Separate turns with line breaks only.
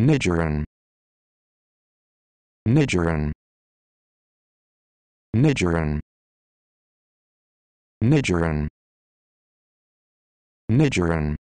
Nigerin Nigerin Nigerin Nigerin Nigerin